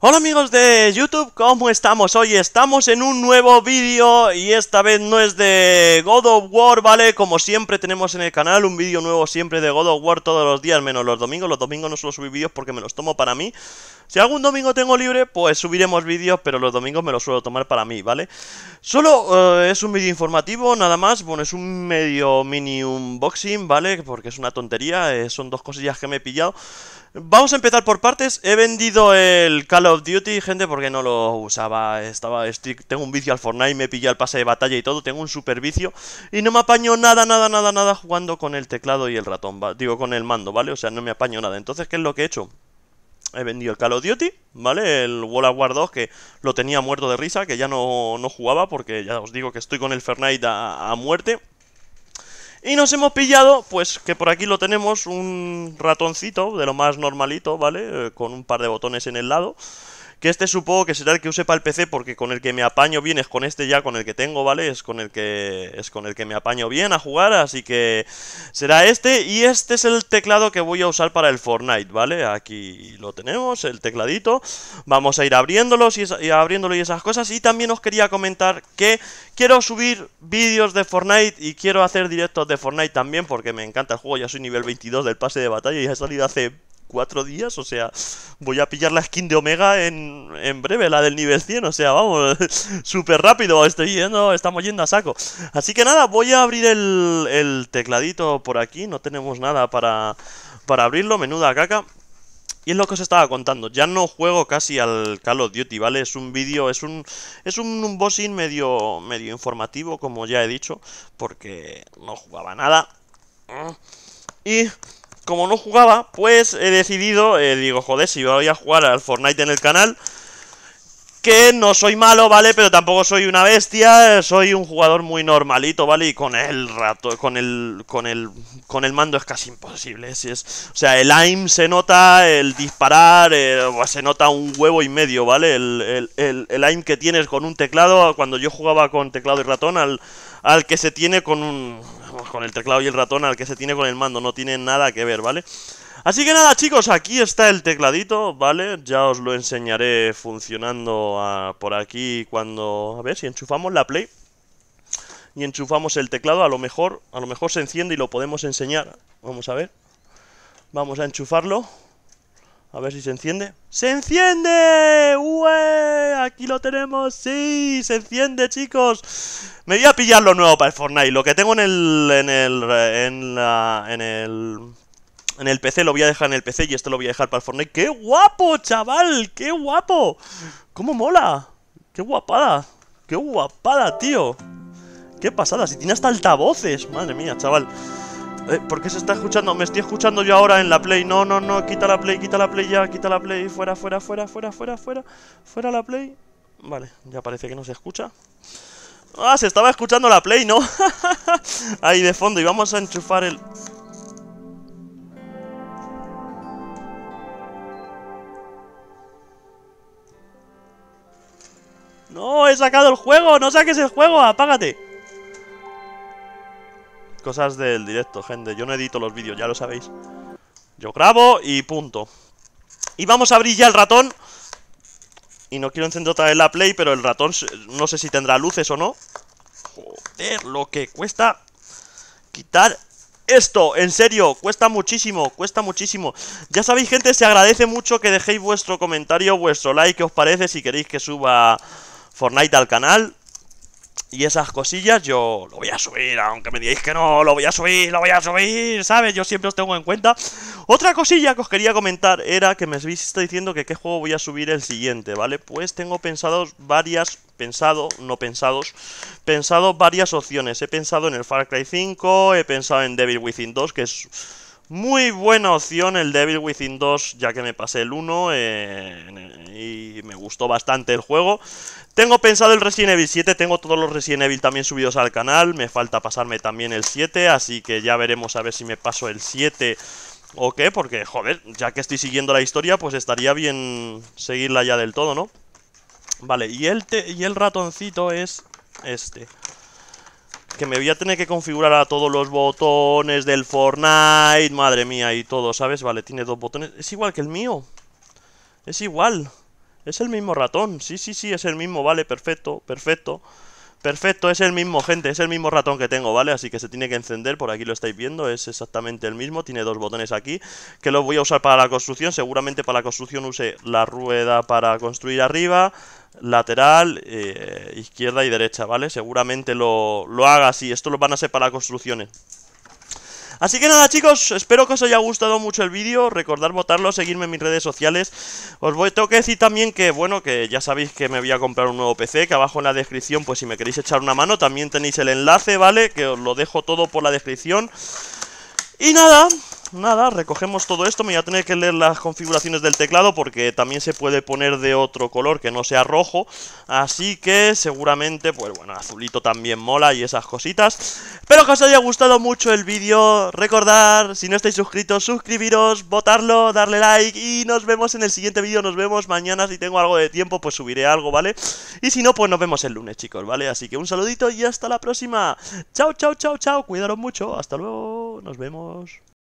Hola amigos de YouTube, ¿cómo estamos? Hoy estamos en un nuevo vídeo y esta vez no es de God of War, ¿vale? Como siempre tenemos en el canal un vídeo nuevo siempre de God of War todos los días, menos los domingos. Los domingos no suelo subir vídeos porque me los tomo para mí. Si algún domingo tengo libre, pues subiremos vídeos, pero los domingos me los suelo tomar para mí, ¿vale? Solo eh, es un vídeo informativo, nada más. Bueno, es un medio mini unboxing, ¿vale? Porque es una tontería, eh, son dos cosillas que me he pillado. Vamos a empezar por partes. He vendido el Call of Duty, gente, porque no lo usaba. Estaba, tengo un vicio al Fortnite, me pillé el pase de batalla y todo. Tengo un super vicio. Y no me apaño nada, nada, nada, nada jugando con el teclado y el ratón. Va, digo, con el mando, ¿vale? O sea, no me apaño nada. Entonces, ¿qué es lo que he hecho? He vendido el Call of Duty, ¿vale? El World of War 2, que lo tenía muerto de risa, que ya no, no jugaba, porque ya os digo que estoy con el Fortnite a muerte. Y nos hemos pillado, pues que por aquí lo tenemos, un ratoncito de lo más normalito, ¿vale? Eh, con un par de botones en el lado. Que este supongo que será el que use para el PC porque con el que me apaño bien es con este ya, con el que tengo, ¿vale? Es con el que, es con el que me apaño bien a jugar, así que será este. Y este es el teclado que voy a usar para el Fortnite, ¿vale? Aquí lo tenemos, el tecladito. Vamos a ir abriéndolos y, abriéndolo y esas cosas. Y también os quería comentar que quiero subir vídeos de Fortnite y quiero hacer directos de Fortnite también porque me encanta el juego. Ya soy nivel 22 del pase de batalla y ha salido hace cuatro días, o sea, voy a pillar la skin de Omega en, en breve, la del nivel 100, o sea, vamos, súper rápido, estoy yendo, estamos yendo a saco. Así que nada, voy a abrir el, tecladito por aquí, no tenemos nada para, para abrirlo, menuda caca. Y es lo que os estaba contando, ya no juego casi al Call of Duty, ¿vale? Es un vídeo, es un es un unboxing medio, medio informativo, como ya he dicho, porque no jugaba nada. Y como no jugaba, pues he decidido, eh, digo, joder, si voy a jugar al Fortnite en el canal, no soy malo, ¿vale? Pero tampoco soy una bestia, soy un jugador muy normalito, ¿vale? Y con el rato, con el, con el, con el mando es casi imposible. Si es, o sea, el aim se nota, el disparar, eh, se nota un huevo y medio, ¿vale? El, aim que tienes con un teclado, cuando yo jugaba con teclado y ratón, al, al que se tiene con un... Con el teclado y el ratón, al que se tiene con el mando, no tiene nada que ver, ¿vale? vale Así que nada chicos, aquí está el tecladito, ¿vale? Ya os lo enseñaré funcionando ah, por aquí cuando... A ver, si enchufamos la Play y enchufamos el teclado, a lo mejor, a lo mejor se enciende y lo podemos enseñar. Vamos a ver. Vamos a enchufarlo. A ver si se enciende. ¡Se enciende! ¡Ué! Aquí lo tenemos. ¡Sí! ¡Se enciende, chicos! Me voy a pillar lo nuevo para el Fortnite. Lo que tengo en el... En el... En, la, en el en el PC, lo voy a dejar en el PC y esto lo voy a dejar para el Fortnite. ¡Qué guapo, chaval! ¡Qué guapo! ¡Cómo mola! ¡Qué guapada! ¡Qué guapada, tío! ¡Qué pasada! Si tiene hasta altavoces. Madre mía, chaval. Eh, ¿Por qué se está escuchando? Me estoy escuchando yo ahora en la Play. No, no, no. Quita la Play, quita la Play ya. Quita la Play. Fuera, fuera, fuera, fuera, fuera, fuera. Fuera la Play. Vale, ya parece que no se escucha. Ah, se estaba escuchando la Play, ¿no? Ahí de fondo. Y vamos a enchufar el... No, he sacado el juego, no saques el juego, apágate. Cosas del directo, gente. Yo no edito los vídeos, ya lo sabéis. Yo grabo y punto. Y vamos a abrir ya el ratón. Y no quiero encender otra vez la play, pero el ratón no sé si tendrá luces o no. Joder, lo que cuesta quitar esto, en serio, cuesta muchísimo, cuesta muchísimo. Ya sabéis, gente, se agradece mucho que dejéis vuestro comentario, vuestro like, que os parece, si queréis que suba Fortnite al canal y esas cosillas yo lo voy a subir, aunque me digáis que no, lo voy a subir, lo voy a subir, ¿sabes? Yo siempre os tengo en cuenta. Otra cosilla que os quería comentar era que me habéis diciendo que qué juego voy a subir el siguiente, ¿vale? Pues tengo pensado varias, pensado, no pensados, pensado varias opciones. He pensado en el Far Cry 5, he pensado en Devil Within 2, que es muy buena opción el Devil Within 2, ya que me pasé el 1 eh, y me gustó bastante el juego. Tengo pensado el Resident Evil 7, tengo todos los Resident Evil también subidos al canal, me falta pasarme también el 7, así que ya veremos a ver si me paso el 7 o qué, porque joder, ya que estoy siguiendo la historia, pues estaría bien seguirla ya del todo, ¿no? Vale, y el, y el ratoncito es este que me voy a tener que configurar a todos los botones del Fortnite, madre mía, y todo, ¿sabes? Vale, tiene dos botones, es igual que el mío, es igual, es el mismo ratón, sí, sí, sí, es el mismo, vale, perfecto, perfecto, perfecto, es el mismo, gente, es el mismo ratón que tengo, ¿vale? Así que se tiene que encender, por aquí lo estáis viendo, es exactamente el mismo, tiene dos botones aquí, que lo voy a usar para la construcción, seguramente para la construcción use la rueda para construir arriba lateral, eh, izquierda y derecha, ¿vale? Seguramente lo, haga así, esto lo van a para construcciones. Así que nada chicos, espero que os haya gustado mucho el vídeo, recordad votarlo, seguirme en mis redes sociales Os voy, tengo que decir también que, bueno, que ya sabéis que me voy a comprar un nuevo PC Que abajo en la descripción, pues si me queréis echar una mano, también tenéis el enlace, ¿vale? Que os lo dejo todo por la descripción Y nada, nada, recogemos todo esto. Me voy a tener que leer las configuraciones del teclado porque también se puede poner de otro color que no sea rojo. Así que seguramente, pues bueno, azulito también mola y esas cositas. Espero que os haya gustado mucho el vídeo. Recordar, si no estáis suscritos, suscribiros, votarlo, darle like y nos vemos en el siguiente vídeo. Nos vemos mañana. Si tengo algo de tiempo, pues subiré algo, ¿vale? Y si no, pues nos vemos el lunes, chicos, ¿vale? Así que un saludito y hasta la próxima. Chao, chao, chao, chao. Cuidaros mucho. Hasta luego. Nos vemos.